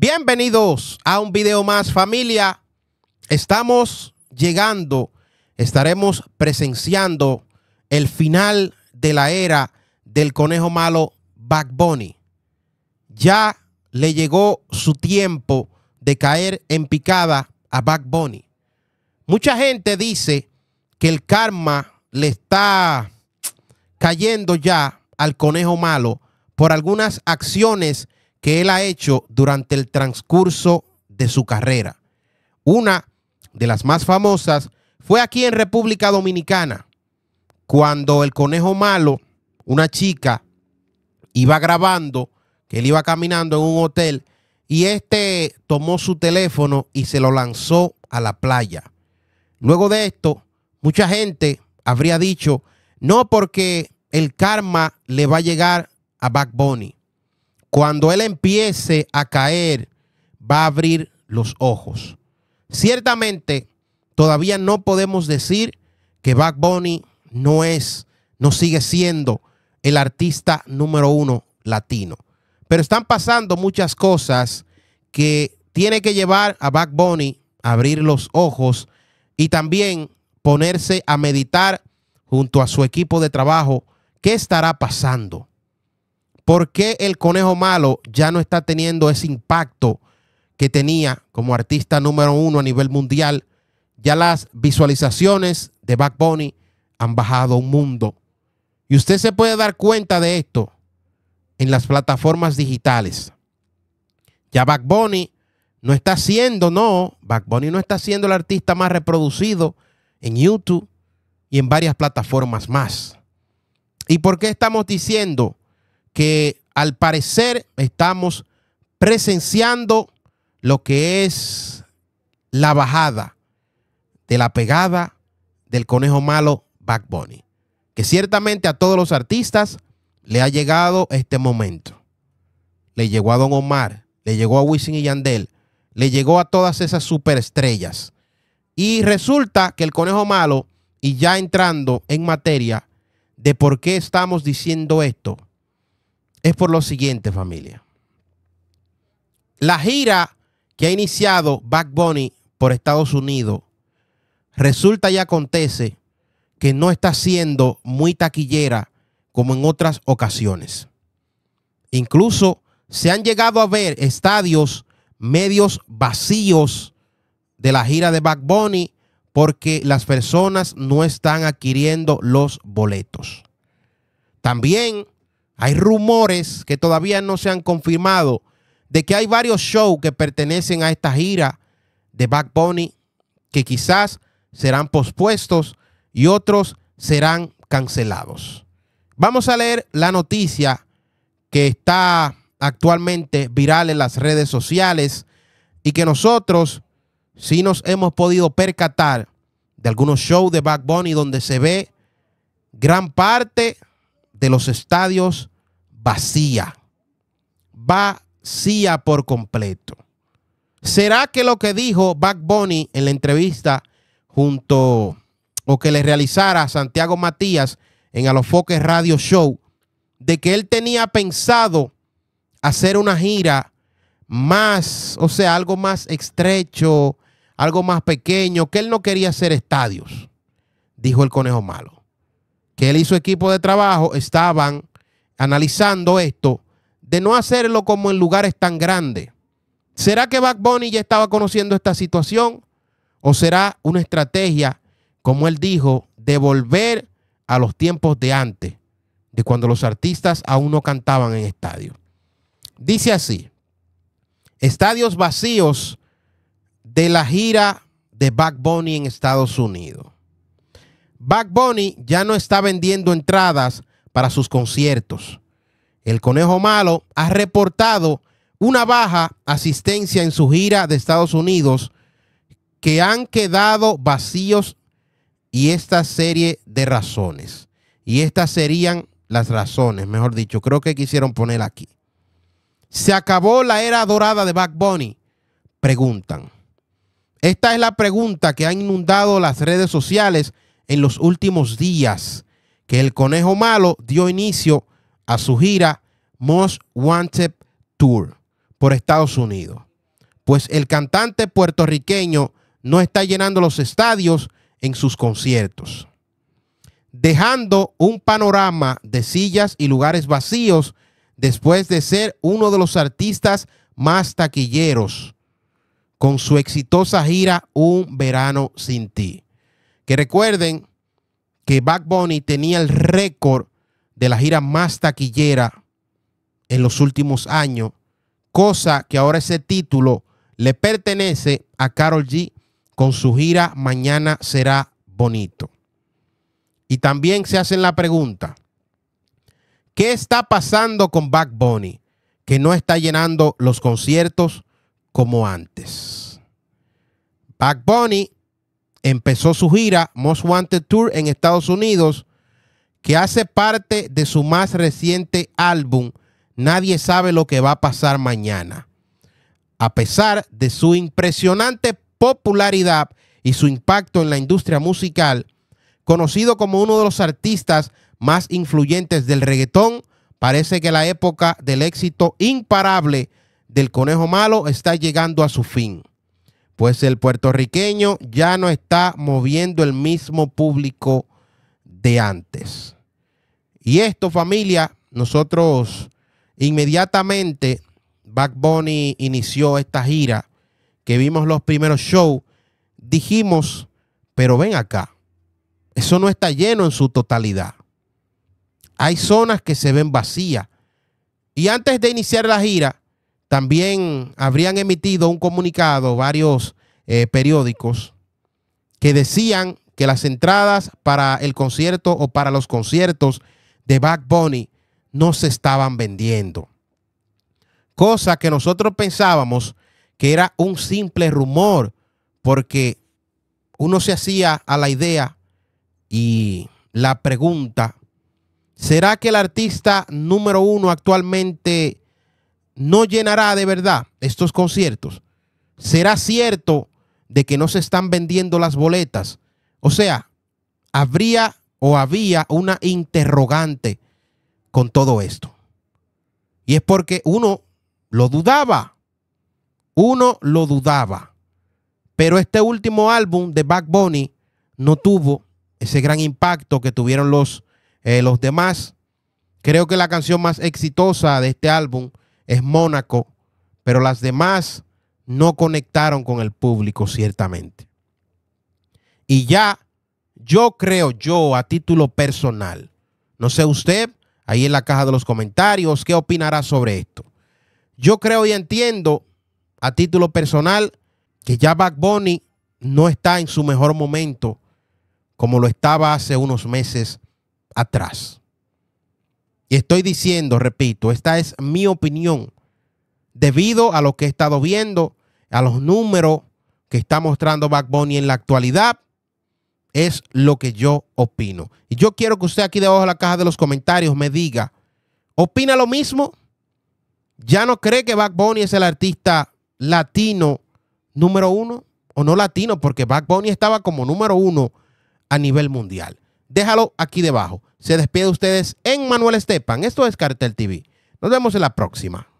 Bienvenidos a un video más familia. Estamos llegando, estaremos presenciando el final de la era del conejo malo Back Bunny. Ya le llegó su tiempo de caer en picada a Back Bunny. Mucha gente dice que el karma le está cayendo ya al conejo malo por algunas acciones que él ha hecho durante el transcurso de su carrera. Una de las más famosas fue aquí en República Dominicana, cuando el conejo malo, una chica, iba grabando, que él iba caminando en un hotel, y este tomó su teléfono y se lo lanzó a la playa. Luego de esto, mucha gente habría dicho, no porque el karma le va a llegar a Back Bunny. Cuando él empiece a caer, va a abrir los ojos. Ciertamente, todavía no podemos decir que Bad Bunny no es, no sigue siendo el artista número uno latino. Pero están pasando muchas cosas que tiene que llevar a Bad Bunny a abrir los ojos y también ponerse a meditar junto a su equipo de trabajo qué estará pasando ¿Por qué el conejo malo ya no está teniendo ese impacto que tenía como artista número uno a nivel mundial? Ya las visualizaciones de Back han bajado un mundo. Y usted se puede dar cuenta de esto en las plataformas digitales. Ya Back no está siendo, no, Back no está siendo el artista más reproducido en YouTube y en varias plataformas más. ¿Y por qué estamos diciendo que al parecer estamos presenciando lo que es la bajada de la pegada del conejo malo Back Bunny, que ciertamente a todos los artistas le ha llegado este momento. Le llegó a Don Omar, le llegó a Wisin y Yandel, le llegó a todas esas superestrellas. Y resulta que el conejo malo, y ya entrando en materia de por qué estamos diciendo esto, es por lo siguiente, familia. La gira que ha iniciado Back Bunny por Estados Unidos resulta y acontece que no está siendo muy taquillera como en otras ocasiones. Incluso se han llegado a ver estadios medios vacíos de la gira de Back Bunny porque las personas no están adquiriendo los boletos. También hay rumores que todavía no se han confirmado de que hay varios shows que pertenecen a esta gira de Back Bunny que quizás serán pospuestos y otros serán cancelados. Vamos a leer la noticia que está actualmente viral en las redes sociales y que nosotros sí nos hemos podido percatar de algunos shows de Back Bunny donde se ve gran parte de los estadios vacía. Vacía por completo. ¿Será que lo que dijo Back Bunny en la entrevista junto o que le realizara Santiago Matías en Alofoque Radio Show de que él tenía pensado hacer una gira más, o sea, algo más estrecho, algo más pequeño, que él no quería hacer estadios, dijo el conejo malo que él y su equipo de trabajo estaban analizando esto de no hacerlo como en lugares tan grandes. ¿Será que Back Bunny ya estaba conociendo esta situación? ¿O será una estrategia, como él dijo, de volver a los tiempos de antes, de cuando los artistas aún no cantaban en estadios? Dice así, estadios vacíos de la gira de Back Bunny en Estados Unidos. Back Bunny ya no está vendiendo entradas para sus conciertos. El conejo malo ha reportado una baja asistencia en su gira de Estados Unidos que han quedado vacíos y esta serie de razones. Y estas serían las razones, mejor dicho, creo que quisieron poner aquí. ¿Se acabó la era dorada de Back Bunny? Preguntan. Esta es la pregunta que ha inundado las redes sociales en los últimos días que el Conejo Malo dio inicio a su gira Most Wanted Tour por Estados Unidos. Pues el cantante puertorriqueño no está llenando los estadios en sus conciertos, dejando un panorama de sillas y lugares vacíos después de ser uno de los artistas más taquilleros con su exitosa gira Un verano sin ti. Que recuerden que Back tenía el récord de la gira más taquillera en los últimos años, cosa que ahora ese título le pertenece a Carol G con su gira Mañana será bonito. Y también se hacen la pregunta, ¿qué está pasando con Back que no está llenando los conciertos como antes? Back empezó su gira Most Wanted Tour en Estados Unidos, que hace parte de su más reciente álbum Nadie sabe lo que va a pasar mañana. A pesar de su impresionante popularidad y su impacto en la industria musical, conocido como uno de los artistas más influyentes del reggaetón, parece que la época del éxito imparable del conejo malo está llegando a su fin pues el puertorriqueño ya no está moviendo el mismo público de antes. Y esto, familia, nosotros inmediatamente Back Bunny inició esta gira, que vimos los primeros shows, dijimos, pero ven acá, eso no está lleno en su totalidad. Hay zonas que se ven vacías. Y antes de iniciar la gira, también habrían emitido un comunicado varios eh, periódicos que decían que las entradas para el concierto o para los conciertos de Back Bunny no se estaban vendiendo. Cosa que nosotros pensábamos que era un simple rumor, porque uno se hacía a la idea y la pregunta, ¿será que el artista número uno actualmente no llenará de verdad estos conciertos, será cierto de que no se están vendiendo las boletas. O sea, habría o había una interrogante con todo esto. Y es porque uno lo dudaba. Uno lo dudaba. Pero este último álbum de Back Bunny no tuvo ese gran impacto que tuvieron los, eh, los demás. Creo que la canción más exitosa de este álbum es Mónaco, pero las demás no conectaron con el público, ciertamente. Y ya, yo creo yo a título personal, no sé usted, ahí en la caja de los comentarios, qué opinará sobre esto. Yo creo y entiendo a título personal que ya Back Bunny no está en su mejor momento como lo estaba hace unos meses atrás. Y estoy diciendo, repito, esta es mi opinión, debido a lo que he estado viendo, a los números que está mostrando Back en la actualidad, es lo que yo opino. Y yo quiero que usted aquí debajo de la caja de los comentarios me diga, ¿opina lo mismo? ¿Ya no cree que Back es el artista latino número uno? O no latino, porque Back estaba como número uno a nivel mundial déjalo aquí debajo. Se despide de ustedes en Manuel Estepan. Esto es Cartel TV. Nos vemos en la próxima.